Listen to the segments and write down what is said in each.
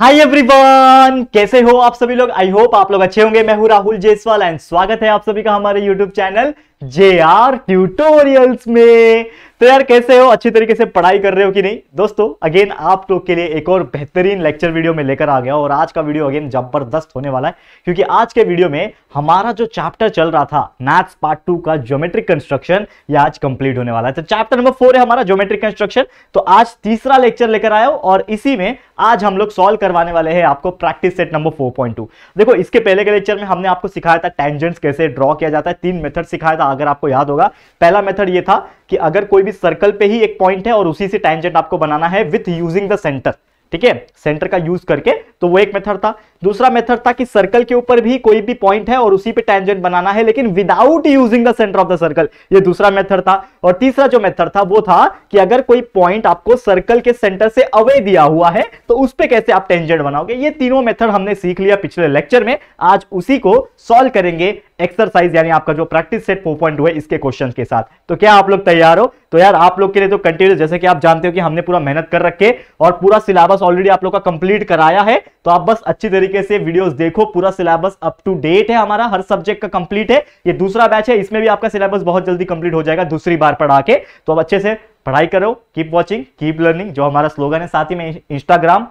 hi everyone कैसे हो आप सभी लोग आई होप आप लोग अच्छे होंगे मैं हूं राहुल जेसवाल एंड स्वागत है आप सभी का हमारे YouTube channel J R tutorials में तो यार कैसे हो अच्छी तरीके से पढ़ाई कर रहे हो कि नहीं दोस्तों अगेन आप लोग के लिए एक और बेहतरीन लेक्चर वीडियो में लेकर आ गया और आज का वीडियो अगेन जबरदस्त होने वाला है क्योंकि आज के वीडियो में हमारा जो चैप्टर चल रहा था मैथ्स पार्ट टू का ज्योमेट्रिक कंस्ट्रक्शन ये आज कंप्लीट होने वाला है तो चैप्टर नंबर फोर है हमारा ज्योमेट्रिक कंस्ट्रक्शन तो आज तीसरा लेक्चर लेकर आया और इसी में आज हम लोग सॉल्व करवाने वाले हैं आपको प्रैक्टिस सेट नंबर फोर देखो इसके पहले के लेक्चर में हमने आपको सिखाया था टेंजेंट्स कैसे ड्रॉ किया जाता है तीन मेथड सिखाया था अगर आपको याद होगा पहला मेथड ये था कि अगर कोई भी सर्कल पे ही एक पॉइंट है और उसी से टैंजेंट आपको बनाना है विथ यूजिंग द सेंटर ठीक है सेंटर का यूज करके तो वो एक मेथड था दूसरा मेथड था कि सर्कल के ऊपर भी कोई भी पॉइंट है और उसी पे टेंजेंट बनाना है लेकिन without using the centre of the circle ये दूसरा मेथड था और तीसरा जो मेथड था वो था कि अगर कोई पॉइंट आपको सर्कल के सेंटर से अवे दिया हुआ है तो उस पर कैसे आप टेंजेंट बनाओगे ये तीनों मेथड हमने सीख लिया पिछले लेक्चर में आज उसी को सॉल्व करेंगे एक्सरसाइज यानी आपका जो प्रैक्टिस सेट 4.2 है इसके क्वेश्चन के साथ तो क्या आप लोग तैयार हो तो यार आप लोग के लिए तो कंटिन्यू जैसे कि आप जानते हो कि हमने पूरा मेहनत कर रखे और पूरा सिलेबस ऑलरेडी आप लोग का कंप्लीट कराया है तो आप बस अच्छी तरीके से वीडियोस देखो पूरा सिलेबस अप टू डेट है हमारा हर सब्जेक्ट का कंप्लीट है ये दूसरा बैच है इसमें भी आपका सिलेबस बहुत जल्दी कंप्लीट हो जाएगा दूसरी बार पढ़ा के तो अब अच्छे से पढ़ाई करो कीप वॉचिंग कीप लर्निंग जो हमारा स्लोगन है साथ ही में इंस्टाग्राम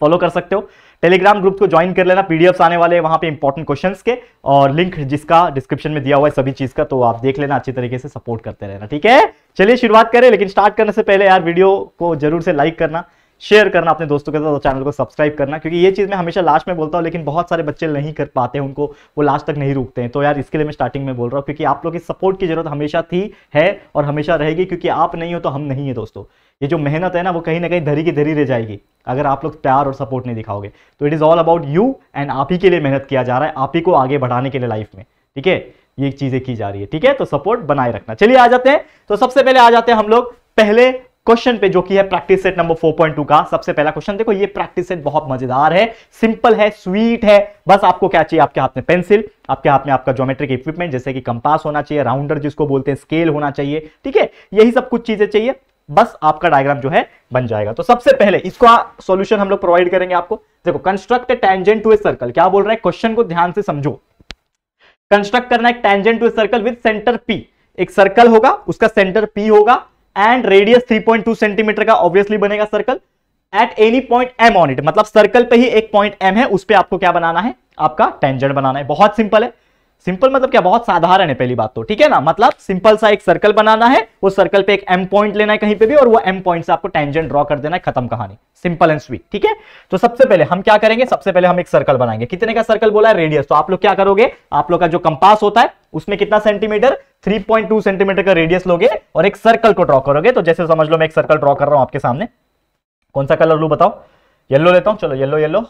फॉलो कर सकते हो टेलीग्राम ग्रुप को ज्वाइन कर लेना पीडीएफ्स आने वाले हैं वहाँ पे इंपॉर्टेंट क्वेश्चन के और लिंक जिसका डिस्क्रिप्शन में दिया हुआ है सभी चीज का तो आप देख लेना अच्छी तरीके से सपोर्ट करते रहना ठीक है चलिए शुरुआत करें लेकिन स्टार्ट करने से पहले यार वीडियो को जरूर से लाइक करना शेयर करना अपने दोस्तों के साथ चैनल को सब्सक्राइब करना क्योंकि ये चीज़ मैं हमेशा लास्ट में बोलता हूँ लेकिन बहुत सारे बच्चे नहीं कर पाते उनको वो लास्ट तक नहीं रुकते हैं तो यार इसके लिए मैं स्टार्टिंग में बोल रहा हूँ क्योंकि आप लोग की सपोर्ट की जरूरत हमेशा थी है और हमेशा रहेगी क्योंकि आप नहीं हो तो हम नहीं है दोस्तों ये जो मेहनत है ना वो कहीं ना कहीं धरी की धरी रह जाएगी अगर आप लोग प्यार और सपोर्ट नहीं दिखाओगे तो it is all about you and आप ही के लिए मेहनत किया जा रहा है आप ही को आगे बढ़ाने के लिए लाइफ में ठीक है ये चीज़ें की जा रही है ठीक है तो सपोर्ट बनाए रखना चलिए आ जाते हैं तो सबसे पहले आ जाते हैं हम लोग पहले क्वेश्चन पे जो कि है प्रैक्टिस सेट नंबर 4.2 का सबसे पहला क्वेश्चन देखो ये प्रैक्टिस सेट बहुत मजेदार है सिंपल है स्वीट है बस आपको क्या चाहिए आपके हाथ में पेंसिल आपके हाथ में आपका ज्योमेट्रिक इक्विपमेंट जैसे कि कंपास होना चाहिए राउंडर जिसको बोलते हैं स्केल होना चाहिए ठीक है यही सब कुछ चीजें चाहिए बस आपका डायग्राम जो है बन जाएगा तो सबसे पहले इसको सोल्यूशन हम लोग प्रोवाइड करेंगे आपको देखो construct tangent to a circle क्या बोल रहे हैं क्वेश्चन को ध्यान से समझो कंस्ट्रक्ट करना है tangent to a circle with centre P एक सर्कल होगा उसका सेंटर पी होगा एंड रेडियस 3.2 सेंटीमीटर का ऑब्वियसली बनेगा circle at any point M on it मतलब सर्कल पे ही एक पॉइंट एम है उस पर आपको क्या बनाना है आपका टेंजेंट बनाना है बहुत सिंपल है सिंपल मतलब क्या बहुत साधारण है पहली बात तो ठीक है ना मतलब सिंपल सा एक सर्कल बनाना है उस सर्कल पे एक एम पॉइंट लेना है कहीं पे भी और वो एम पॉइंट से आपको टेंजेंट ड्रॉ कर देना है खत्म कहानी सिंपल एंड स्वीट ठीक है तो सबसे पहले हम क्या करेंगे सबसे पहले हम एक सर्कल बनाएंगे कितने का सर्कल बोला है रेडियस तो आप लोग क्या करोगे आप लोग का जो कंपास होता है उसमें कितना सेंटीमीटर 3.2 सेंटीमीटर का रेडियस लोगे और एक सर्कल को ड्रॉ करोगे तो जैसे समझ लो मैं एक सर्कल ड्रॉ कर रहा हूं आपके सामने कौन सा कलर लू बताओ येलो लेता हूं चलो येलो येलो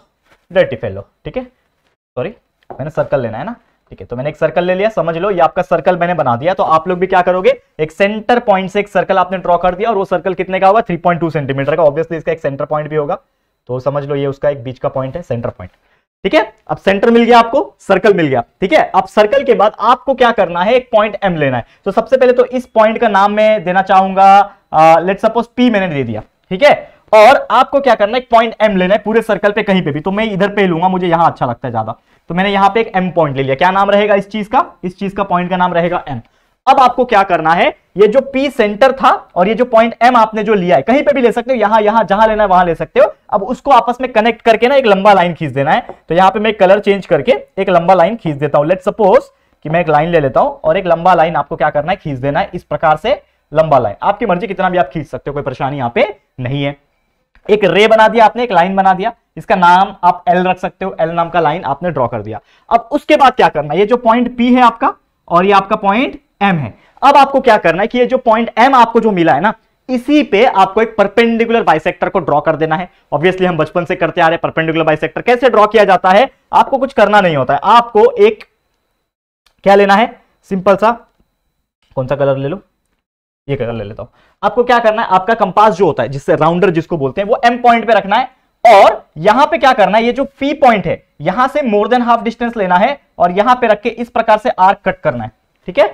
डर्टी फेलो ठीक है सॉरी मैंने सर्कल लेना है ना ठीक है तो मैंने एक सर्कल ले लिया समझ लो ये आपका सर्कल मैंने बना दिया तो आप लोग भी क्या करोगे एक सेंटर पॉइंट से एक सर्कल आपने ड्रॉ कर दिया और वो सर्कल कितने का होगा 3.2 सेंटीमीटर का ऑब्वियसली इसका एक सेंटर पॉइंट भी होगा तो समझ लो ये उसका एक बीच का पॉइंट है सेंटर पॉइंट ठीक है अब सेंटर मिल गया आपको सर्कल मिल गया ठीक है अब सर्कल के बाद आपको क्या करना है एक पॉइंट एम लेना है तो सबसे पहले तो इस पॉइंट का नाम मैं देना चाहूंगा लेट सपोज पी मैंने दे दिया ठीक है और आपको क्या करना है पॉइंट एम लेना है पूरे सर्कल पे कहीं पे भी तो मैं इधर पे लूंगा मुझे यहां अच्छा लगता है ज्यादा तो मैंने यहां पे एक एम पॉइंट ले लिया क्या नाम रहेगा इस चीज का इस चीज का पॉइंट का नाम रहेगा एम अब आपको क्या करना है ये जो P सेंटर था और ये जो पॉइंट M आपने जो लिया है कहीं पे भी ले सकते हो यहां यहां जहां लेना है वहां ले सकते हो अब उसको आपस में कनेक्ट करके ना एक लंबा लाइन खींच देना है तो यहां पे मैं कलर चेंज करके एक लंबा लाइन खींच देता हूं लेट सपोज कि मैं एक लाइन ले लेता हूं और एक लंबा लाइन आपको क्या करना है खींच देना है इस प्रकार से लंबा लाइन आपकी मर्जी कितना भी आप खींच सकते हो कोई परेशानी यहाँ पे नहीं है एक रे बना दिया आपने एक लाइन बना दिया इसका नाम आप एल रख सकते हो एल नाम का लाइन आपने ड्रॉ कर दिया अब उसके बाद क्या करना है ये जो पॉइंट पी है आपका और ये आपका पॉइंट एम है अब आपको क्या करना है कि ये जो पॉइंट एम आपको जो मिला है ना इसी पे आपको एक परपेंडिकुलर बाइसेक्टर को ड्रॉ कर देना है ऑब्वियसली हम बचपन से करते आ रहे परपेंडिकुलर बाइसेक्टर कैसे ड्रॉ किया जाता है आपको कुछ करना नहीं होता है आपको एक क्या लेना है सिंपल सा कौन सा कलर ले लो ये कलर ले लेता हूं आपको क्या करना है आपका कंपास जो होता है जिससे राउंडर जिसको बोलते हैं वो एम पॉइंट पे रखना है और यहां पे क्या करना है ये जो फी पॉइंट है यहां से मोर देन हाफ डिस्टेंस लेना है और यहां पे रख के इस प्रकार से आर्क कट करना है ठीक है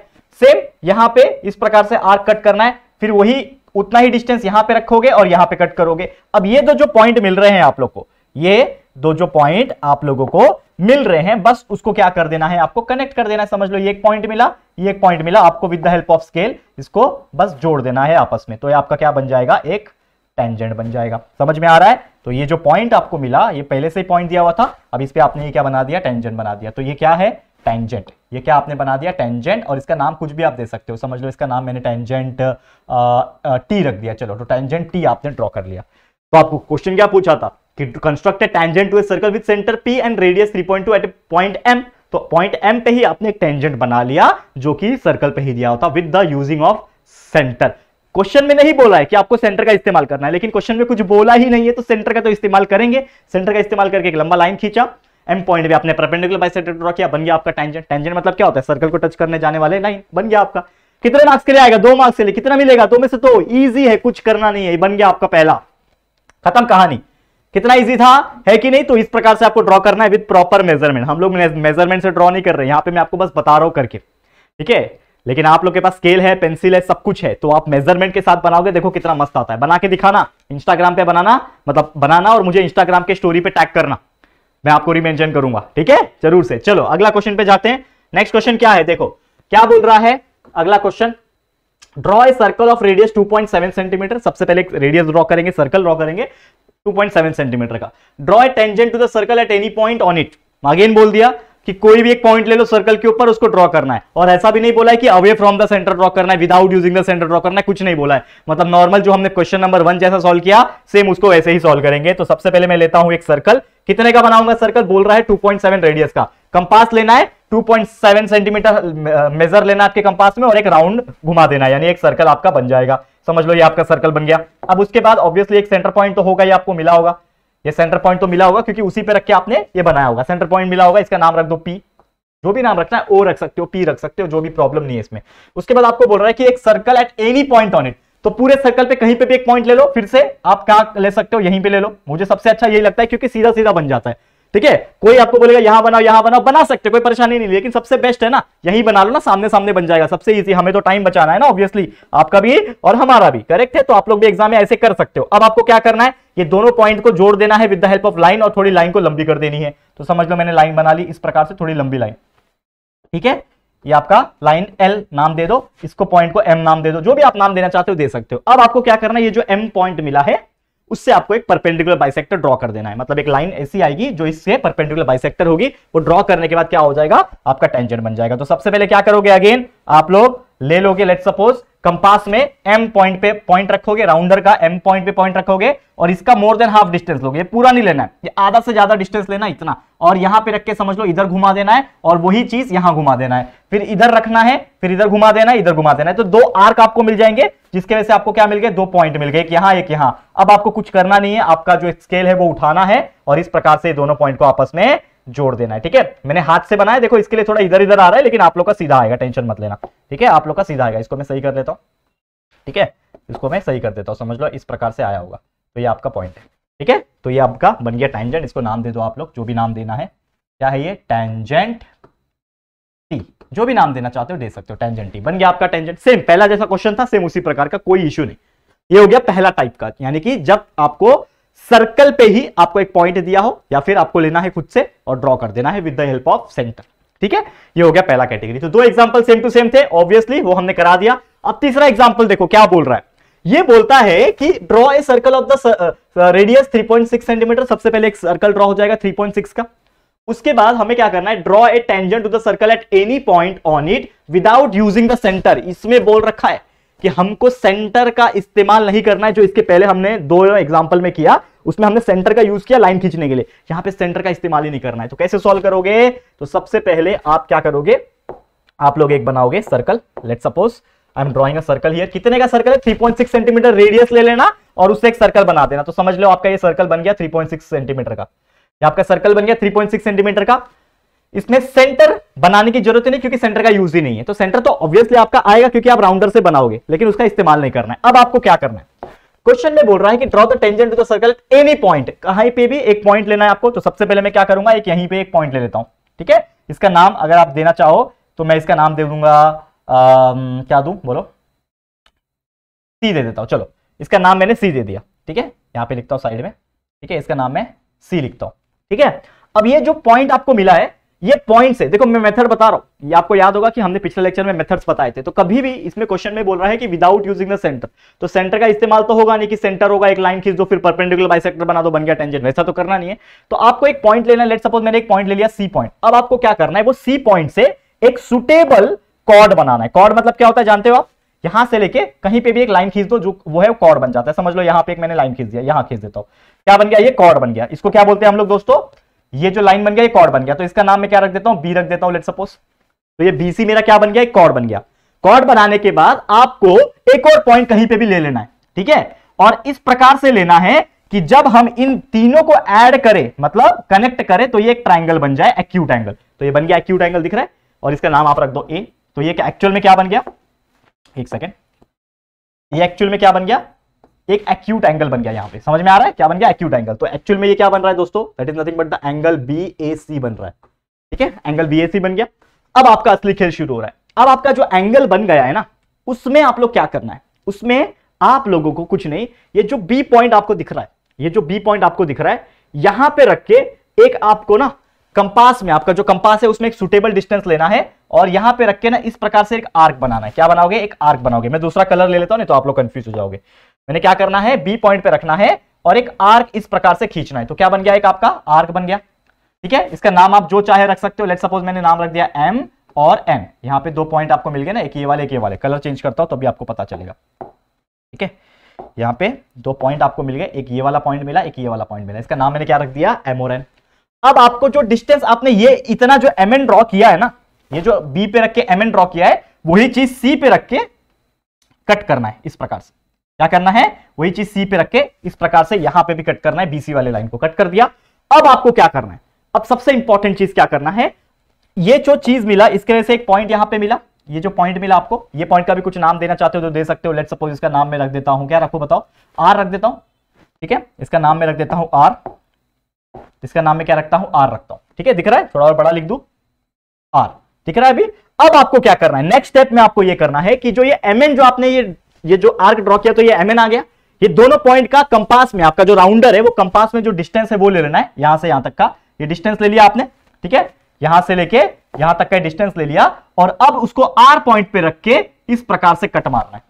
सेम यहां पे इस प्रकार से आर्क कट करना है फिर वही उतना ही डिस्टेंस यहां पे रखोगे और यहां पे कट करोगे अब ये दो तो जो पॉइंट मिल रहे हैं आप लोग को ये दो जो पॉइंट आप लोगों को मिल रहे हैं बस उसको क्या कर देना है आपको कनेक्ट कर देना है समझ लो ये एक पॉइंट मिला ये एक पॉइंट मिला आपको with the help of scale इसको बस जोड़ देना है आपस में तो ये आपका क्या बन जाएगा एक टेंजेंट बन जाएगा समझ में आ रहा है तो ये जो पॉइंट आपको मिला ये पहले से ही पॉइंट दिया हुआ था अब इस पर आपने ये क्या बना दिया टेंजेंट बना दिया तो ये क्या है टेंजेंट ये क्या आपने बना दिया टेंजेंट और इसका नाम कुछ भी आप दे सकते हो समझ लो इसका नाम मैंने टेंजेंट टी रख दिया चलो तो टेंजेंट टी आपने ड्रॉ कर लिया तो आपको क्वेश्चन क्या पूछा था construct a tangent to a circle with centre P and radius 3.2 at a point M तो पॉइंट एम पे ही आपने एक टेंजेंट बना लिया जो कि सर्कल पे ही दिया होता with the using of centre question में नहीं बोला है कि आपको सेंटर का इस्तेमाल करना है लेकिन क्वेश्चन में कुछ बोला ही नहीं है तो सेंटर का तो इस्तेमाल करेंगे सेंटर का इस्तेमाल करके एक लंबा लाइन खींचा एम पॉइंट भी आपने परपेंडिकुलर बाइसेक्टर ड्रॉ किया बन गया आपका टेंजेंट टेंजेंट मतलब क्या होता है सर्कल को टच करने जाने वाले लाइन बन गया आपका कितने मार्क्स के लिए आएगा दो मार्क्स के लिए कितना मिलेगा दो में से तो ईजी है कुछ करना नहीं है बन गया आपका पहला खत्म कहानी कितना इजी था है कि नहीं तो इस प्रकार से आपको ड्रॉ करना है विद प्रॉपर मेजरमेंट हम लोग मेजरमेंट से ड्रॉ नहीं कर रहे यहां यहाँ पे मैं आपको बस बता रहा हूं करके ठीक है लेकिन आप लोग के पास स्केल है पेंसिल है सब कुछ है तो आप मेजरमेंट के साथ बनाओगे देखो कितना मस्त आता है बना के दिखाना इंस्टाग्राम पे बनाना मतलब बनाना और मुझे इंस्टाग्राम के स्टोरी पे टैग करना मैं आपको रिमेंशन करूंगा ठीक है जरूर से चलो अगला क्वेश्चन पे जाते हैं नेक्स्ट क्वेश्चन क्या है देखो क्या बोल रहा है अगला question draw a circle of radius 2.7 centimetre सबसे पहले रेडियस ड्रॉ करेंगे सर्कल ड्रॉ करेंगे 2.7 सेंटीमीटर का draw a tangent to the circle at any point on it again बोल दिया कि कोई भी एक पॉइंट ले लो सर्कल के ऊपर उसको ड्रॉ करना है और ऐसा भी नहीं बोला है कि away from the centre draw करना है without using the centre draw करना है कुछ नहीं बोला है मतलब नॉर्मल जो हमने क्वेश्चन नंबर वन जैसा सॉल्व किया सेम उसको वैसे ही सॉल्व करेंगे तो सबसे पहले मैं लेता हूं एक सर्कल कितने का बनाऊंगा सर्कल बोल रहा है टू रेडियस का कंपास लेना है 2.7 सेंटीमीटर मेजर लेना आपके कंपास में और एक राउंड घुमा देना यानी एक सर्कल आपका बन जाएगा समझ लो ये आपका सर्कल बन गया अब उसके बाद ऑब्वियसली एक सेंटर पॉइंट तो होगा ये आपको मिला होगा ये सेंटर पॉइंट तो मिला होगा क्योंकि उसी पे रख के आपने ये बनाया होगा सेंटर पॉइंट मिला होगा इसका नाम रख दो पी जो भी नाम रखना है ओ रख सकते हो पी रख सकते हो जो भी प्रॉब्लम नहीं है इसमें उसके बाद आपको बोल रहा है कि एक circle at any point on it तो पूरे सर्कल पे कहीं पे भी एक पॉइंट ले लो फिर से आप कहा ले सकते हो यहीं पे ले लो मुझे सबसे अच्छा यही लगता है क्योंकि सीधा सीधा बन जाता है ठीक है कोई आपको बोलेगा यहां बनाओ यहां बनाओ बना सकते कोई परेशानी नहीं लेकिन सबसे बेस्ट है ना यही बना लो ना सामने सामने बन जाएगा सबसे ईजी हमें तो टाइम बचाना है ना ऑब्वियसली आपका भी और हमारा भी करेक्ट है तो आप लोग भी एग्जाम में ऐसे कर सकते हो अब आपको क्या करना है ये दोनों पॉइंट को जोड़ देना है with the help of line और थोड़ी लाइन को लंबी कर देनी है तो समझ लो मैंने लाइन बना ली इस प्रकार से थोड़ी लंबी लाइन ठीक है ये आपका लाइन एल नाम दे दो इसको पॉइंट को एम नाम दे दो जो भी आप नाम देना चाहते हो दे सकते हो अब आपको क्या करना है ये जो एम पॉइंट मिला है उससे आपको एक परपेंडिकुलर बाइसेक्टर ड्रॉ कर देना है मतलब एक लाइन ऐसी आएगी जो इससे परपेंडिकुलर बाइसेक्टर होगी वो ड्रॉ करने के बाद क्या हो जाएगा आपका टेंजेंट बन जाएगा तो सबसे पहले क्या करोगे अगेन आप लोग ले लोगे लेट सपोज कंपास में एम पॉइंट पे पॉइंट रखोगे राउंडर का एम पॉइंट पे पॉइंट रखोगे और इसका मोर देन हाफ डिस्टेंस लोगे पूरा नहीं लेना है ये आधा से ज्यादा डिस्टेंस लेना इतना और यहां पे रख के समझ लो इधर घुमा देना है और वही चीज यहां घुमा देना है फिर इधर रखना है फिर इधर घुमा देना है इधर घुमा देना है तो दो आर्क आपको मिल जाएंगे जिसके वजह से आपको क्या मिल गए दो पॉइंट मिल गए एक यहां एक यहां अब आपको कुछ करना नहीं है आपका जो स्केल है वो उठाना है और इस प्रकार से दोनों पॉइंट को आपस में जोड़ देना है ठीक है मैंने हाथ से बनाया देखो इसके लिए थोड़ा इधर इधर आ रहा है लेकिन आप लोग का सीधा आएगा टेंशन मत लेना ठीक है आप लोग का सीधा आएगा इसको मैं सही कर लेता हूँ ठीक है इसको मैं सही कर देता हूँ समझ लो इस प्रकार से आया होगा तो ये आपका पॉइंट है ठीक है तो ये आपका बन गया टेंजेंट इसको नाम दे दो आप लोग जो भी नाम देना है क्या है ये टेंजेंट टी जो भी नाम देना चाहते हो दे सकते हो टेंजेंट टी बन गया आपका टेंजेंट सेम पहला जैसा क्वेश्चन था सेम उसी प्रकार का कोई इश्यू नहीं ये हो गया पहला टाइप का यानी कि जब आपको सर्कल पे ही आपको एक पॉइंट दिया हो या फिर आपको लेना है खुद से और ड्रॉ कर देना है with the help of centre ठीक है ये हो गया पहला कैटेगरी तो दो एग्जाम्पल सेम टू सेम थे ऑब्वियसली वो हमने करा दिया अब तीसरा एग्जाम्पल देखो क्या बोल रहा है ये बोलता है कि draw a circle of the radius 3.6 centimetre सबसे पहले एक सर्कल ड्रॉ हो जाएगा 3.6 का उसके बाद हमें क्या करना है draw a tangent to the circle at any point on it without using the centre इसमें बोल रखा है कि हमको सेंटर का इस्तेमाल नहीं करना है जो इसके पहले हमने दो एग्जाम्पल में किया उसमें हमने सेंटर का यूज किया लाइन खींचने के लिए यहां पे सेंटर का इस्तेमाल ही नहीं करना है तो कैसे सॉल्व करोगे तो सबसे पहले आप क्या करोगे आप लोग एक बनाओगे circle let suppose I am drawing circle here कितने का सर्कल है थ्री सेंटीमीटर रेडियस ले लेना और उससे एक सर्कल बना देना तो समझ लो आपका ये सर्कल बन गया थ्री सेंटीमीटर का आपका सर्कल बन गया 3.6 सेंटीमीटर का इसमें सेंटर बनाने की जरूरत नहीं क्योंकि सेंटर का यूज ही नहीं है तो सेंटर तो ऑब्वियसली आपका आएगा क्योंकि आप राउंडर से बनाओगे लेकिन उसका इस्तेमाल नहीं करना है अब आपको क्या करना है क्वेश्चन में बोल रहा है कि draw the tangent to the circle any point कहीं पे भी एक पॉइंट लेना है आपको तो सबसे पहले मैं क्या करूंगा एक यहीं पे एक पॉइंट ले लेता हूं ठीक है इसका नाम अगर आप देना चाहो तो मैं इसका नाम दे दूंगा क्या दू बोलो सी दे देता हूं चलो इसका नाम मैंने सी दे दिया ठीक है यहां पर लिखता हूं साइड में ठीक है इसका नाम मैं सी लिखता हूं ठीक है अब ये जो पॉइंट आपको मिला है ये पॉइंट्स है देखो मैं मेथड बता रहा हूँ ये आपको याद होगा कि हमने पिछले लेक्चर में मेथड्स बताए थे तो कभी भी इसमें क्वेश्चन में बोल रहा है कि विदाउट यूजिंग द सेंटर तो सेंटर का इस्तेमाल तो होगा नहीं कि सेंटर होगा एक लाइन खींच दो फिर परपेंडिकुलर बाइसेक्टर बना दो बन गया टेंजेंट वैसा तो करना नहीं है तो आपको एक पॉइंट लेना लेट सपोज मैंने एक पॉइंट ले लिया सी पॉइंट अब आपको क्या करना है वो सी पॉइंट से एक सुटेबल कॉर्ड बनाना है कॉर्ड मतलब क्या होता है जानते हो आप यहां से लेके कहीं पे भी एक लाइन खींच दो जो वो है कॉर्ड बन जाता है समझ लो यहाँ पे एक मैंने लाइन खींच दिया यहाँ खींच देता हूँ क्या बन गया ये कॉर्ड बन गया इसको क्या बोलते हैं हम लोग दोस्तों ये जो लाइन बन गया ये कॉर्ड बन गया तो इसका नाम मैं क्या रख देता हूं बी रख देता हूं लेट सपोज तो ये बीसी मेरा क्या बन गया एक कॉर्ड बन गया कॉर्ड बनाने के बाद आपको एक और पॉइंट कहीं पे भी ले लेना है ठीक है और इस प्रकार से लेना है कि जब हम इन तीनों को ऐड करें मतलब कनेक्ट करें तो ये एक ट्राइंगल बन जाए एक्यूट एंगल तो ये बन गया एक्यूट एंगल दिख रहा है और इसका नाम आप रख दो ए तो ये एक्चुअल में क्या बन गया एक सेकेंड ये एक्चुअल में क्या बन गया एक एक्यूट एंगल बन गया यहाँ पे समझ में आ रहा है क्या बन गया एक्यूट एंगल तो एक्चुअल में ये क्या बन रहा है दोस्तों that is nothing but the angle B A C बन रहा है ठीक है एंगल बी ए सी बन गया अब आपका असली खेल शुरू हो रहा है अब आपका जो एंगल बन गया है ना उसमें आप लोग क्या करना है उसमें आप लोगों को कुछ नहीं ये जो बी पॉइंट आपको दिख रहा है ये जो बी पॉइंट आपको दिख रहा है यहां पर रख के एक आपको ना कंपास में आपका जो कंपास है उसमें एक सुटेबल डिस्टेंस लेना है और यहां पे रख के ना इस प्रकार से एक आर्क बनाना है क्या बनाओगे एक आर्क बनाओगे मैं दूसरा कलर ले लेता हूं नहीं तो आप लोग कंफ्यूज हो जाओगे मैंने क्या करना है बी पॉइंट पे रखना है और एक आर्क इस प्रकार से खींचना है तो क्या बन गया एक आपका आर्क बन गया ठीक है इसका नाम आप जो चाहे रख सकते हो लेट सपोज मैंने नाम रख दिया एम और एम यहां पे दो पॉइंट आपको मिल गए ना एक ये वाले एक ये वाले कलर चेंज करता हूं तो भी आपको पता चलेगा ठीक है यहाँ पे दो पॉइंट आपको मिल गए एक ये वाला पॉइंट मिला एक ये वाला पॉइंट मिला इसका नाम मैंने क्या रख दिया एम और एन अब आपको जो डिस्टेंस आपने ये इतना जो एम एन ड्रॉ किया है ना ये जो बी पे रख के एम एन ड्रॉ किया है वही चीज सी पे रख के कट करना है इस प्रकार से क्या करना है वही चीज सी पे रख के इस प्रकार से यहां पे भी कट करना है बीसी वाले लाइन को कट कर दिया अब आपको क्या करना है अब सबसे इंपॉर्टेंट चीज क्या करना है ये जो चीज मिला इसके वजह से एक पॉइंट यहां पे मिला ये जो पॉइंट मिला आपको ये पॉइंट का भी कुछ नाम देना चाहते हो तो दे सकते हो लेट सपोज इसका नाम मैं रख देता हूं क्या रखो बताओ आर रख देता हूं ठीक है इसका नाम मैं रख देता हूं आर इसका नाम मैं क्या रखता हूं आर रखता हूं ठीक है दिख रहा है थोड़ा और बड़ा लिख दू आर दिख रहा है अभी अब आपको क्या करना है नेक्स्ट स्टेप में आपको ये करना है कि जो ये एम जो आपने ये ये जो आर्क ड्रॉ किया तो ये एम आ गया ये दोनों पॉइंट का कंपास में आपका जो राउंडर है वो कंपास में जो डिस्टेंस है वो ले लेना है यहां से यहां तक का ये डिस्टेंस ले लिया आपने ठीक है यहां से लेके यहां तक का डिस्टेंस ले लिया और अब उसको आर पॉइंट पे रख के इस प्रकार से कट मारना है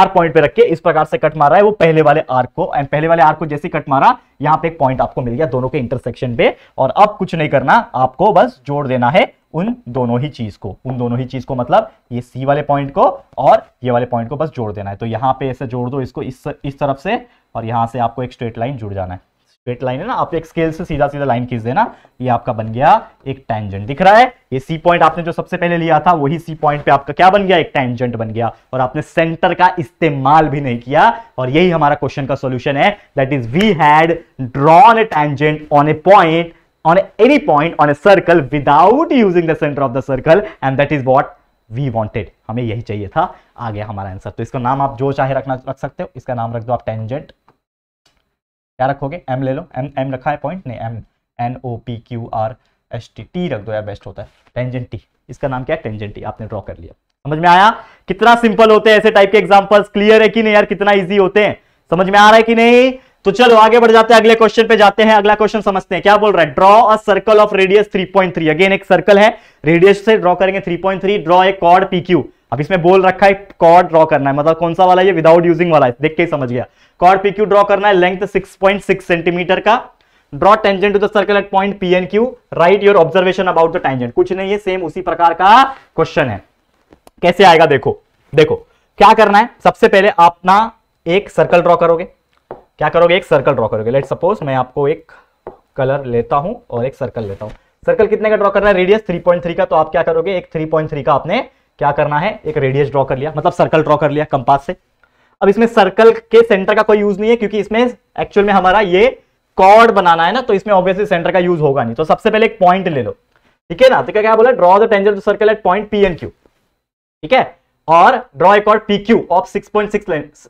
आर पॉइंट पे रख के इस प्रकार से कट मारा है वो पहले वाले आर को एंड पहले वाले आर को जैसे कट मारा यहां पे एक पॉइंट आपको मिल गया दोनों के इंटरसेक्शन पे और अब कुछ नहीं करना आपको बस जोड़ देना है उन दोनों ही चीज को उन दोनों ही चीज को मतलब ये सी वाले पॉइंट को और ये वाले पॉइंट को बस जोड़ देना है तो यहाँ पे ऐसे जोड़ दो इसको इस इस तरफ से और यहाँ से आपको एक स्ट्रेट लाइन जुड़ जाना है स्ट्रेट लाइन है ना आप एक स्केल से सीधा सीधा लाइन खींच देना ये आपका बन गया एक टेंजेंट दिख रहा है ये सी पॉइंट आपने जो सबसे पहले लिया था वही सी पॉइंट पे आपका क्या बन गया एक टेंजेंट बन गया और आपने सेंटर का इस्तेमाल भी नहीं किया और यही हमारा क्वेश्चन का सोल्यूशन है that is we had drawn a tangent on a point on any point on a circle without using the center of the circle and that is what we wanted हमें यही चाहिए था आ गया हमारा answer तो इसका नाम आप जो चाहे रखना रख सकते हो इसका नाम रख दो आप टेंजेंट क्या रखोगे M ले लो M M रखा है पॉइंट नहीं M N O P Q R S T T रख दो यार बेस्ट होता है टेंजेंट T इसका नाम क्या है टेंजेंट T आपने ड्रॉ कर लिया समझ में आया कितना सिंपल होते हैं ऐसे टाइप के एग्जाम्पल्स क्लियर है कि नहीं यार कितना ईजी होते हैं समझ में आ रहा है कि नहीं तो चलो आगे बढ़ जाते हैं अगले क्वेश्चन पे जाते हैं अगला क्वेश्चन समझते हैं क्या बोल रहा है draw a circle of radius 3.3 again एक सर्कल है रेडियस से ड्रॉ करेंगे 3.3 ड्रॉ ए कॉर्ड पीक्यू अब इसमें बोल रखा है कॉर्ड ड्रॉ करना है मतलब कौन सा वाला ये विदाउट यूजिंग वाला है देख के समझ गया कॉर्ड पीक्यू ड्रॉ करना है लेंथ सिक्स सेंटीमीटर का draw tangent to the circle at point P and Q write your observation about the tangent कुछ नहीं है सेम उसी प्रकार का क्वेश्चन है कैसे आएगा देखो देखो क्या करना है सबसे पहले अपना एक सर्कल ड्रॉ करोगे क्या करोगे एक सर्कल ड्रॉ करोगे लेट सपोज मैं आपको एक कलर लेता हूं और एक सर्कल लेता हूँ सर्कल कितने का ड्रॉ करना है रेडियस 3.3 का तो आप क्या करोगे एक 3.3 का आपने क्या करना है एक रेडियस ड्रॉ कर लिया मतलब सर्कल ड्रॉ कर लिया कंपास से अब इसमें सर्कल के सेंटर का कोई यूज नहीं है क्योंकि इसमें एक्चुअल में हमारा ये कॉर्ड बनाना है ना तो इसमें ऑब्वियसली सेंटर का यूज होगा नहीं तो सबसे पहले एक पॉइंट ले लो ठीक है ना तो क्या बोला draw the tangent circle at point P and Q ठीक है और ड्रॉ एक और P Q of six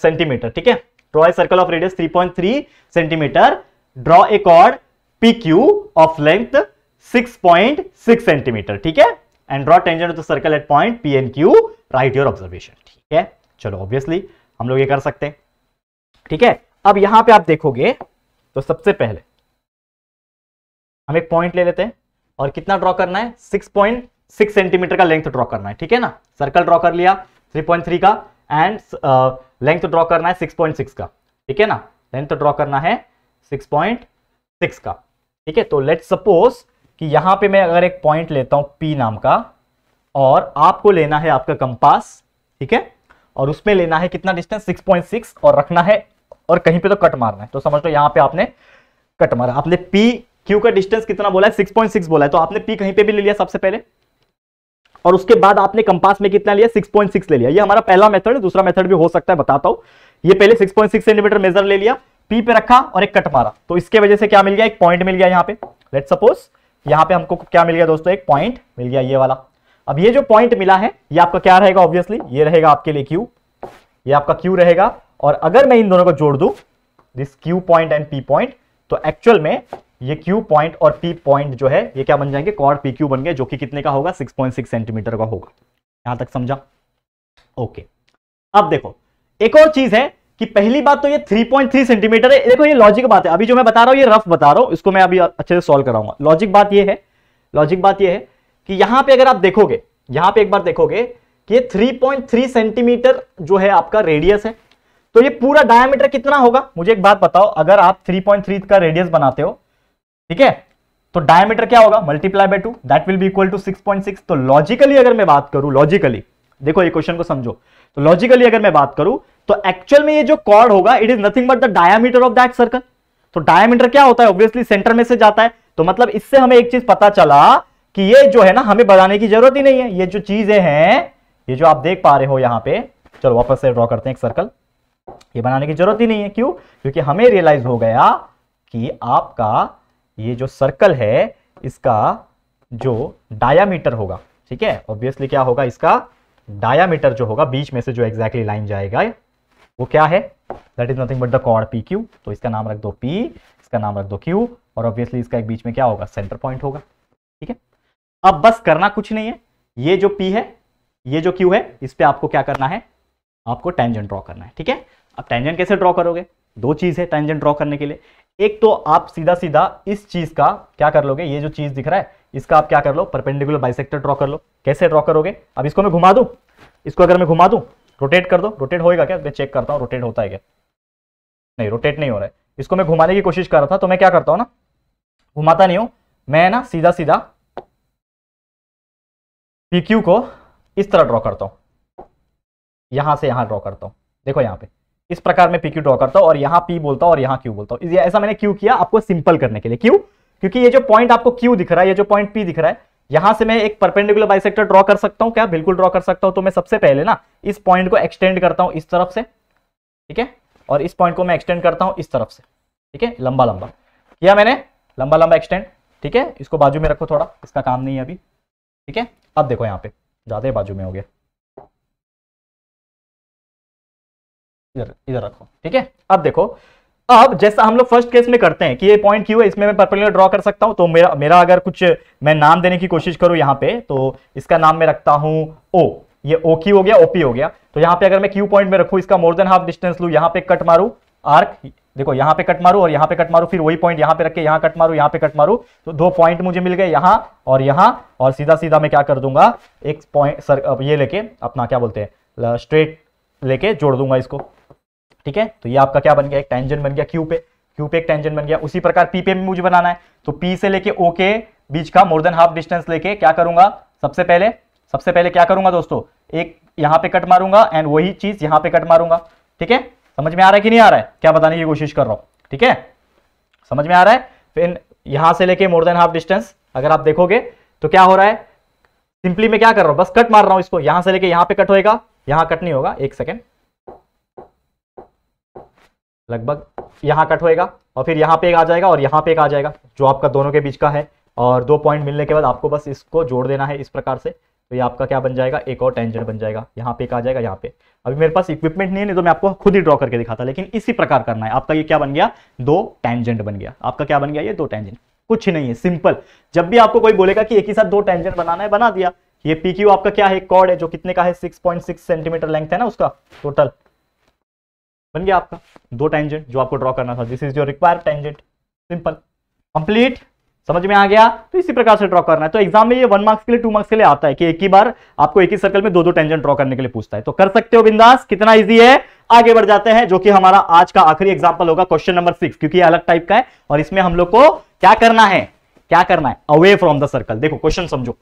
centimetre ठीक है draw a circle of radius 3.3 centimeter draw a chord pq of length 6.6 centimetre ठीक है and draw tangent of the circle at point P and Q write your observation ठीक है चलो obviously हम लोग ये कर सकते हैं ठीक है अब यहां पे आप देखोगे तो सबसे पहले हम एक पॉइंट ले लेते हैं और कितना ड्रॉ करना है 6.6 सेंटीमीटर का लेंथ ड्रॉ करना है ठीक है ना सर्कल ड्रॉ कर लिया 3.3 का एंड लेंथ ड्रॉ करना है 6.6 का ठीक है ना लेंथ ड्रॉ करना है 6.6 का ठीक है तो लेट सपोज कि यहां पे मैं अगर एक पॉइंट लेता हूं पी नाम का और आपको लेना है आपका कंपास ठीक है और उसमें लेना है कितना डिस्टेंस 6.6 और रखना है और कहीं पे तो कट मारना है तो समझ लो यहां पे आपने कट मारा आपने पी क्यू का डिस्टेंस कितना बोला है 6.6 बोला है तो आपने पी कहीं पे भी ले लिया सबसे पहले और उसके बाद आपने कंपास में कितना लिया 6.6 ले लिया ये हमारा पहला मेथड है दूसरा मेथड भी हो सकता है बताता हूं ये पहले 6.6 सेंटीमीटर मेजर ले लिया पी पे रखा और एक कट मारा तो इसके वजह से क्या मिल गया एक पॉइंट मिल गया यहाँ पे लेट सपोज यहाँ पे हमको क्या मिल गया दोस्तों एक पॉइंट मिल गया ये वाला अब ये जो पॉइंट मिला है ये आपका क्या रहेगा ऑब्वियसली ये रहेगा आपके लिए क्यू ये आपका क्यू रहेगा और अगर मैं इन दोनों को जोड़ दू this Q point and P point तो एक्चुअल में ये Q पॉइंट और P पॉइंट जो है ये क्या बन जाएंगे कॉर्ड PQ बन गए जो कि कितने का होगा 6.6 सेंटीमीटर का होगा यहां तक समझा ओके अब देखो एक और चीज है कि पहली बात तो ये 3.3 सेंटीमीटर है देखो ये लॉजिक बात है अभी जो मैं बता रहा हूं ये रफ बता रहा हूं इसको मैं अभी अच्छे से सॉल्व कराऊंगा लॉजिक बात यह है लॉजिक बात यह है कि यहां पर अगर आप देखोगे यहां पर एक बार देखोगे कि थ्री पॉइंट सेंटीमीटर जो है आपका रेडियस है तो ये पूरा डायमीटर कितना होगा मुझे एक बात बताओ अगर आप 3.3 का रेडियस बनाते हो ठीक है तो डायमीटर क्या होगा multiply by two that will be equal to 6.6 तो लॉजिकली अगर मैं बात करूं लॉजिकली देखो ये क्वेश्चन को समझो तो लॉजिकली अगर मैं बात करूं तो एक्चुअल में ये जो कॉर्ड होगा it is nothing but the diameter of that circle तो डायमीटर क्या होता है ऑब्वियसली सेंटर में से जाता है तो मतलब इससे हमें एक चीज पता चला कि ये जो है ना हमें बढ़ाने की जरूरत ही नहीं है ये जो चीजें हैं ये जो आप देख पा रहे हो यहां पे चलो वापस से ड्रॉ करते हैं एक सर्कल ये बनाने की जरूरत ही नहीं है क्यों क्योंकि हमें रियलाइज हो गया कि आपका ये जो सर्कल है इसका जो डायामीटर होगा ठीक है ऑब्वियसली क्या होगा इसका डायामीटर जो होगा बीच में से जो एग्जैक्टली exactly लाइन जाएगा वो क्या है that is nothing but the chord P Q तो इसका नाम रख दो पी इसका नाम रख दो क्यू और ऑब्वियसली इसका एक बीच में क्या होगा सेंटर पॉइंट होगा ठीक है अब बस करना कुछ नहीं है ये जो पी है ये जो क्यू है इस पर आपको क्या करना है आपको टेंजेंट ड्रॉ करना है ठीक है अब टेंजेंट कैसे ड्रॉ करोगे दो चीज है टेंजेंट ड्रॉ करने के लिए एक तो आप सीधा सीधा इस चीज का क्या कर लोगे ये जो चीज दिख रहा है इसका आप क्या कर लो परपेंडिकुलर बाइसेक्टर ड्रॉ कर लो कैसे ड्रॉ करोगे अब इसको मैं घुमा दू इसको अगर मैं घुमा दू रोटेट कर दो रोटेट होएगा क्या मैं चेक करता हूँ रोटेट होता है क्या नहीं रोटेट नहीं हो रहा है इसको मैं घुमाने की कोशिश कर रहा था तो मैं क्या करता हूँ ना घुमाता नहीं हूं मैं ना सीधा सीधा पी को इस तरह ड्रॉ करता हूं यहां से यहां ड्रॉ करता हूं देखो यहां पर इस प्रकार में पी क्यू ड्रॉ करता हूं और यहां पी बोलता हूं और यहां क्यू बोलता हूं ऐसा मैंने क्यू किया आपको सिंपल करने के लिए क्यू क्योंकि ये जो पॉइंट आपको क्यू दिख रहा है ये जो पॉइंट पी दिख रहा है यहां से मैं एक परपेंडिकुलर बाइसेक्टर ड्रॉ कर सकता हूं क्या बिल्कुल ड्रॉ कर सकता हूं तो मैं सबसे पहले ना इस पॉइंट को एक्सटेंड करता हूं इस तरफ से ठीक है और इस पॉइंट को मैं एक्सटेंड करता हूं इस तरफ से ठीक है लंबा लंबा किया मैंने लंबा लंबा एक्सटेंड ठीक है इसको बाजू में रखो थोड़ा इसका काम नहीं है अभी ठीक है अब देखो यहाँ पे ज़्यादा बाजू में हो गया इधर इधर रखो ठीक है अब देखो अब जैसा हम लोग फर्स्ट केस में करते हैं कि ये पॉइंट क्यू है इसमें मैं पर्पेंडिकुलर ड्रॉ कर सकता हूं तो मेरा मेरा अगर कुछ मैं नाम देने की कोशिश करूं यहाँ पे तो इसका नाम मैं रखता हूं ओ ये ओ क्यू हो गया ओपी हो गया तो यहाँ पे अगर मैं क्यू पॉइंट में रखू इसका मोर देन हाफ डिस्टेंस लू यहां पर कट मारू आर्क देखो यहां पे कट मारू और यहां पे कट मारू फिर वही पॉइंट यहां पे रख के कट मारू यहाँ पे कट मारू तो दो पॉइंट मुझे मिल गए यहां और यहां और सीधा सीधा मैं क्या कर दूंगा एक पॉइंट सर ये लेके अपना क्या बोलते हैं स्ट्रेट लेके जोड़ दूंगा इसको ठीक है तो ये आपका क्या बन गया एक टेंजन बन गया क्यू पे क्यू पे एक टेंजन बन गया उसी प्रकार पी पे भी मुझे बनाना है तो पी से लेके ओ के बीच का मोर देन हाफ डिस्टेंस लेके क्या करूंगा सबसे पहले सबसे पहले क्या करूंगा दोस्तों एक यहाँ पे कट मारूंगा एंड वही चीज यहाँ पे कट मारूंगा ठीक है समझ में आ रहा है कि नहीं आ रहा है क्या बताने की कोशिश कर रहा हूँ ठीक है समझ में आ रहा है फिर यहां से लेके मोर देन हाफ डिस्टेंस अगर आप देखोगे तो क्या हो रहा है सिंपली मैं क्या कर रहा हूं बस कट मार रहा हूं इसको यहां से लेके यहां पे कट होएगा यहां कट नहीं होगा एक सेकेंड लगभग यहाँ कट होएगा और फिर यहाँ पे एक आ जाएगा और यहाँ पे एक आ जाएगा जो आपका दोनों के बीच का है और दो पॉइंट मिलने के बाद आपको बस इसको जोड़ देना है इस प्रकार से तो ये आपका क्या बन जाएगा एक और टेंजेंट बन जाएगा यहाँ पे एक आ जाएगा यहाँ पे अभी मेरे पास इक्विपमेंट नहीं है नहीं तो मैं आपको खुद ही ड्रॉ करके दिखाता लेकिन इसी प्रकार करना है आपका ये क्या बन गया दो टेंजेंट बन गया आपका क्या बन गया ये दो टेंजेंट कुछ नहीं है सिंपल जब भी आपको कोई बोलेगा कि एक ही साथ दो टेंजेंट बनाना है बना दिया ये पी आपका क्या है कॉर्ड है जो कितने का है सिक्स सेंटीमीटर लेंथ है ना उसका टोटल बन गया आपका दो टेंजेंट जो आपको ड्रॉ करना था this is your required tangent simple complete समझ में आ गया तो इसी प्रकार से ड्रॉ करना है तो एग्जाम में ये वन मार्क्स के लिए टू मार्क्स के लिए आता है कि एक ही बार आपको एक ही सर्कल में दो दो टेंजेंट ड्रॉ करने के लिए पूछता है तो कर सकते हो बिंदास कितना इजी है आगे बढ़ जाते हैं जो कि हमारा आज का आखिरी एग्जाम्पल होगा क्वेश्चन नंबर सिक्स क्योंकि ये अलग टाइप का है और इसमें हम लोग को क्या करना है क्या करना है अवे फ्रॉम द सर्कल देखो क्वेश्चन समझो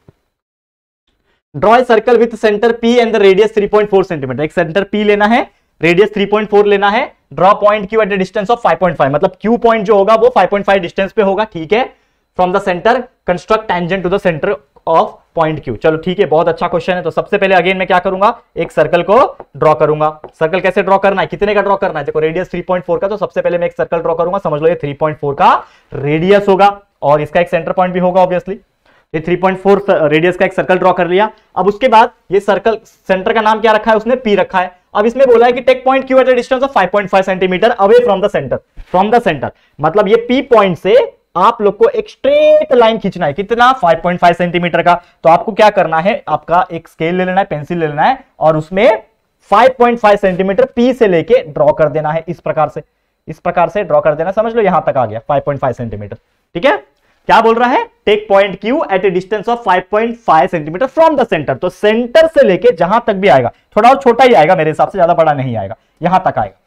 draw a circle with centre P and the radius 3.4 centimetre एक सेंटर पी लेना है रेडियस 3.4 लेना है draw point Q at distance of 5.5 मतलब क्यू पॉइंट जो होगा वो 5.5 डिस्टेंस पे होगा ठीक है from the centre construct tangent to the centre of point Q चलो ठीक है बहुत अच्छा क्वेश्चन है तो सबसे पहले अगेन मैं क्या करूंगा एक सर्कल को ड्रॉ करूंगा सर्कल कैसे ड्रॉ करना है कितने का ड्रॉ करना है देखो रेडियस 3.4 का तो सबसे पहले मैं एक सर्कल ड्रॉ करूंगा समझ लो ये 3.4 का रेडियस होगा और इसका एक सेंटर पॉइंट भी होगा ऑब्वियसली ये 3.4 रेडियस का एक सर्कल ड्रॉ कर लिया अब उसके बाद ये सर्कल सेंटर का नाम क्या रखा है उसने पी रखा है अब इसमें बोला है कि take point Q at distance of 5.5 centimetre away from the centre from the centre मतलब ये पी पॉइंट से आप लोग को एक स्ट्रेट लाइन खींचना है कितना 5.5 सेंटीमीटर का तो आपको क्या करना है आपका एक स्केल ले लेना है पेंसिल ले लेना है और उसमें 5.5 सेंटीमीटर पी से लेके ड्रॉ कर देना है इस प्रकार से इस प्रकार से ड्रॉ कर देना समझ लो यहां तक आ गया 5.5 सेंटीमीटर ठीक है क्या बोल रहा है take point Q at a distance of 5.5 centimetre from the centre तो सेंटर से लेके जहां तक भी आएगा थोड़ा और छोटा ही आएगा मेरे हिसाब से ज्यादा बड़ा नहीं आएगा यहां तक आएगा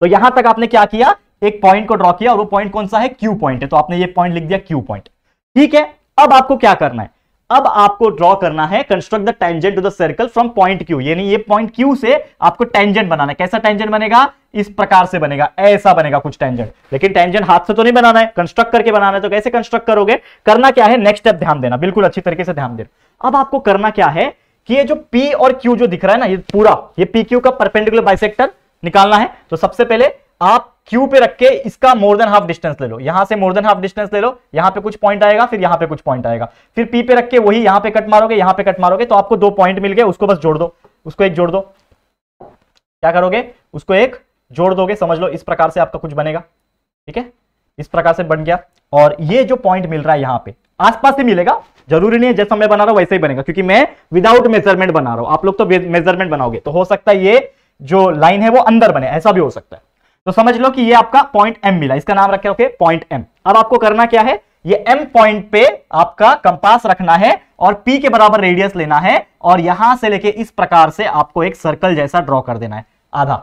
तो यहां तक आपने क्या किया एक पॉइंट को ड्रॉ किया और वो पॉइंट कौन सा है क्यू पॉइंट है तो आपने ये पॉइंट लिख दिया क्यू पॉइंट ठीक है अब आपको क्या करना है अब आपको ड्रॉ करना है construct the tangent to the circle from point Q यानी ये पॉइंट क्यू से आपको टेंजेंट बनाना है कैसा टेंजेंट बनेगा इस प्रकार से बनेगा ऐसा बनेगा कुछ टेंजेंट लेकिन टेंजेंट हाथ से तो नहीं बनाना है कंस्ट्रक्ट करके बनाना है तो कैसे कंस्ट्रक्ट करोगे करना क्या है नेक्स्ट स्टेप ध्यान देना बिल्कुल अच्छी तरीके से ध्यान देना अब आपको करना क्या है कि ये जो पी और क्यू जो दिख रहा है ना ये पूरा ये पी क्यू का परपेंडिकुलर बाइसेक्टर निकालना है तो सबसे पहले आप क्यू पे रख के इसका मोर देन हाफ डिस्टेंस ले लो यहां से मोर देन हाफ डिस्टेंस ले लो यहां पे कुछ पॉइंट आएगा फिर यहां पे कुछ पॉइंट आएगा फिर पी पे रख के वही यहां पे कट मारोगे यहां पे कट मारोगे तो आपको दो पॉइंट मिल गए उसको बस जोड़ दो उसको एक जोड़ दो क्या करोगे उसको एक जोड़ दोगे समझ लो इस प्रकार से आपका कुछ बनेगा ठीक है इस प्रकार से बन गया और ये जो पॉइंट मिल रहा है यहां पे आसपास से मिलेगा जरूरी नहीं है जैसा मैं बना रहा हूं वैसे ही बनेगा क्योंकि मैं विदाउट मेजरमेंट बना रहा हूं आप लोग तो मेजरमेंट बनाओगे तो हो सकता है ये जो लाइन है वो अंदर बने ऐसा भी हो सकता है तो समझ लो कि ये आपका पॉइंट एम मिला इसका नाम रखे ओके पॉइंट एम अब आपको करना क्या है ये एम पॉइंट पे आपका कंपास रखना है और पी के बराबर रेडियस लेना है और यहां से लेके इस प्रकार से आपको एक सर्कल जैसा ड्रॉ कर देना है आधा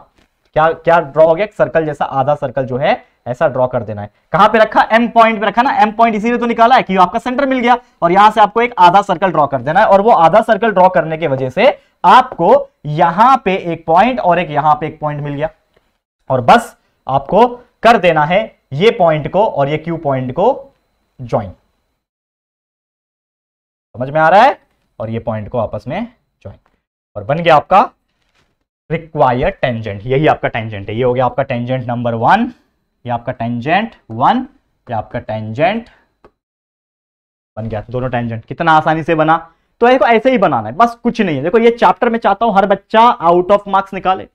क्या क्या ड्रॉ हो गया सर्कल जैसा आधा सर्कल जो है ऐसा ड्रॉ कर देना है कहां पे रखा एम पॉइंट पे रखा ना एम पॉइंट इसीलिए तो निकाला है कि आपका सेंटर मिल गया और यहां से आपको एक आधा सर्कल ड्रॉ कर देना है और वो आधा सर्कल ड्रॉ करने की वजह से आपको यहां पर एक पॉइंट और एक यहां पर एक पॉइंट मिल गया और बस आपको कर देना है ये पॉइंट को और ये क्यू पॉइंट को ज्वाइन समझ में आ रहा है और ये पॉइंट को आपस में ज्वाइन और बन गया आपका रिक्वायर्ड टेंजेंट यही आपका टेंजेंट है ये हो गया आपका टेंजेंट नंबर वन ये आपका टेंजेंट वन ये आपका टेंजेंट बन गया दोनों टेंजेंट कितना आसानी से बना तो ऐसे ही बनाना है बस कुछ नहीं है देखो ये चैप्टर में चाहता हूं हर बच्चा आउट ऑफ मार्क्स निकाले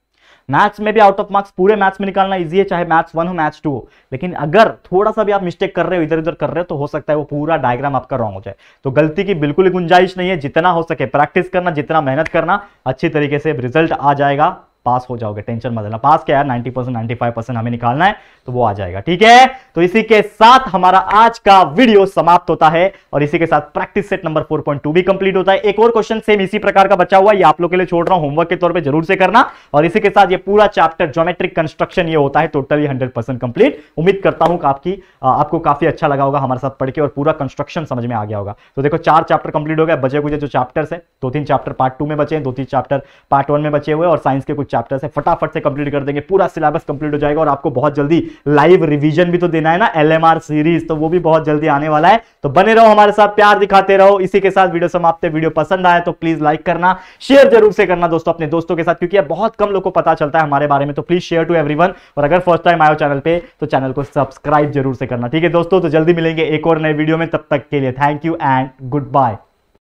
मैथ्स में भी आउट ऑफ मार्क्स पूरे मैथ्स में निकालना ईजी है चाहे मैथ्स वन हो मैथ्स टू हो लेकिन अगर थोड़ा सा भी आप मिस्टेक कर रहे हो इधर उधर कर रहे हो तो हो सकता है वो पूरा डायग्राम आपका रॉन्ग हो जाए तो गलती की बिल्कुल गुंजाइश नहीं है जितना हो सके प्रैक्टिस करना जितना मेहनत करना अच्छी तरीके से रिजल्ट आ जाएगा पास हो जाओगे टेंशन मत लेना पास क्या है ninety percent ninety five percent हमें निकालना है तो वो आ जाएगा ठीक है तो इसी के साथ हमारा आज का वीडियो समाप्त होता है और इसी के साथ practice set number four point two भी कंप्लीट होता है एक और क्वेश्चन सेम इसी प्रकार का बचा हुआ ये आप लोग के लिए छोड़ रहा हूं होमवर्क के तौर पर जरूर से करना और इसी के साथ ये पूरा चैप्टर ज्योमेट्रिक कंस्ट्रक्शन ये होता है टोटली हंड्रेड परसेंट कंप्लीट उम्मीद करता हूं आपकी आपको काफी अच्छा लगा होगा हमारे साथ पढ़ के और पूरा कंस्ट्रक्शन समझ में आ गया होगा तो देखो चार चैप्टर कंप्लीट हो गया बचे हुए जो चैप्टर्स है दो तीन चैप्टर पार्ट टू में बचे हैं दो तीन चैप्टर पार्ट वन में बचे हुए और साइंस के कुछ चैप्टर है फटाफट से कंप्लीट कर देंगे पूरा सिलेबस कंप्लीट हो जाएगा और आपको बहुत जल्दी लाइव रिविजन भी तो देना है ना एल सीरीज तो वो भी बहुत जल्दी आने वाला है तो बने रहो हमारे साथ प्यार दिखाते रहो इसी के साथ वीडियो समाप्त वीडियो पसंद आया तो प्लीज लाइक करना शेयर जरूर से करना दोस्तों अपने दोस्तों के साथ क्योंकि बहुत कम लोग को पता चलता है हमारे बारे में तो प्लीज शेयर टू एवरी और अगर फर्स्ट टाइम आयो चैनल पे तो चैनल को सब्सक्राइब जरूर से करना ठीक है दोस्तों तो जल्दी मिलेंगे एक और नए वीडियो में तब तक के लिए thank you and good bye